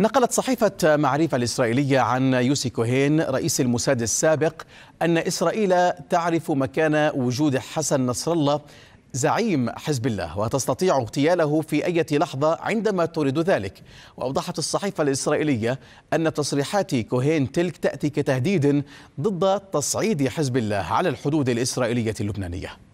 نقلت صحيفة معرفة الإسرائيلية عن يوسي كوهين رئيس الموساد السابق أن إسرائيل تعرف مكان وجود حسن نصر الله زعيم حزب الله وتستطيع اغتياله في أي لحظة عندما تريد ذلك وأوضحت الصحيفة الإسرائيلية أن تصريحات كوهين تلك تأتي كتهديد ضد تصعيد حزب الله على الحدود الإسرائيلية اللبنانية